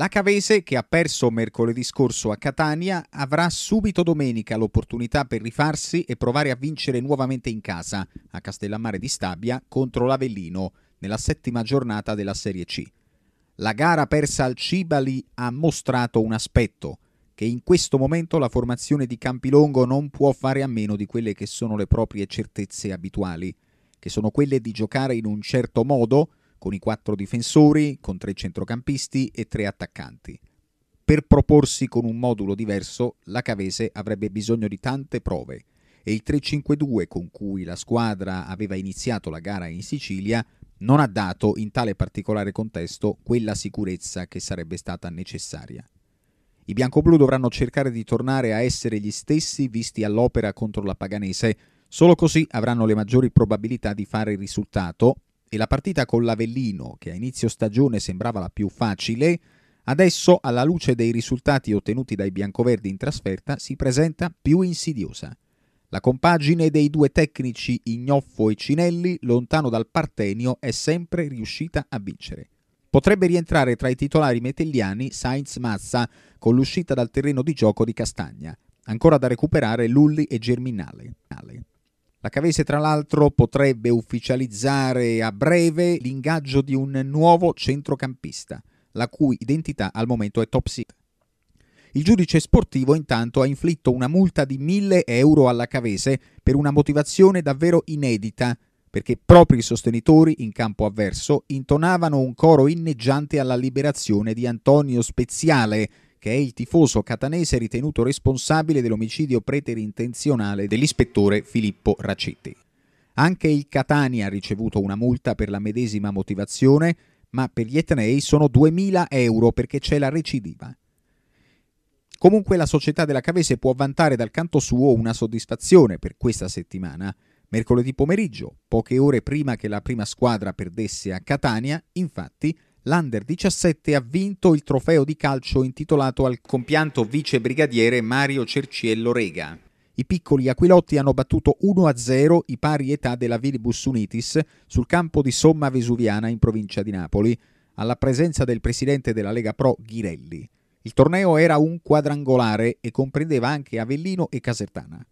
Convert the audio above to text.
La Cavese, che ha perso mercoledì scorso a Catania, avrà subito domenica l'opportunità per rifarsi e provare a vincere nuovamente in casa, a Castellammare di Stabia, contro l'Avellino, nella settima giornata della Serie C. La gara persa al Cibali ha mostrato un aspetto, che in questo momento la formazione di Campilongo non può fare a meno di quelle che sono le proprie certezze abituali, che sono quelle di giocare in un certo modo, con i quattro difensori, con tre centrocampisti e tre attaccanti. Per proporsi con un modulo diverso, la Cavese avrebbe bisogno di tante prove e il 3-5-2 con cui la squadra aveva iniziato la gara in Sicilia non ha dato in tale particolare contesto quella sicurezza che sarebbe stata necessaria. I bianco-blu dovranno cercare di tornare a essere gli stessi visti all'opera contro la Paganese, solo così avranno le maggiori probabilità di fare il risultato e la partita con l'Avellino, che a inizio stagione sembrava la più facile, adesso alla luce dei risultati ottenuti dai biancoverdi in trasferta si presenta più insidiosa. La compagine dei due tecnici Ignoffo e Cinelli, lontano dal partenio, è sempre riuscita a vincere. Potrebbe rientrare tra i titolari metelliani Sainz Mazza con l'uscita dal terreno di gioco di Castagna, ancora da recuperare Lulli e Germinale. La Cavese tra l'altro potrebbe ufficializzare a breve l'ingaggio di un nuovo centrocampista, la cui identità al momento è top secret. Il giudice sportivo intanto ha inflitto una multa di 1000 euro alla Cavese per una motivazione davvero inedita, perché proprio i sostenitori in campo avverso intonavano un coro inneggiante alla liberazione di Antonio Speziale, che è il tifoso catanese ritenuto responsabile dell'omicidio preterintenzionale dell'ispettore Filippo Racetti. Anche il Catania ha ricevuto una multa per la medesima motivazione, ma per gli etnei sono 2.000 euro perché c'è la recidiva. Comunque la società della Cavese può vantare dal canto suo una soddisfazione per questa settimana. Mercoledì pomeriggio, poche ore prima che la prima squadra perdesse a Catania, infatti, l'Under 17 ha vinto il trofeo di calcio intitolato al compianto vicebrigadiere Mario Cerciello Rega. I piccoli aquilotti hanno battuto 1-0 i pari età della Vilibus Unitis sul campo di Somma Vesuviana in provincia di Napoli, alla presenza del presidente della Lega Pro Ghirelli. Il torneo era un quadrangolare e comprendeva anche Avellino e Casertana.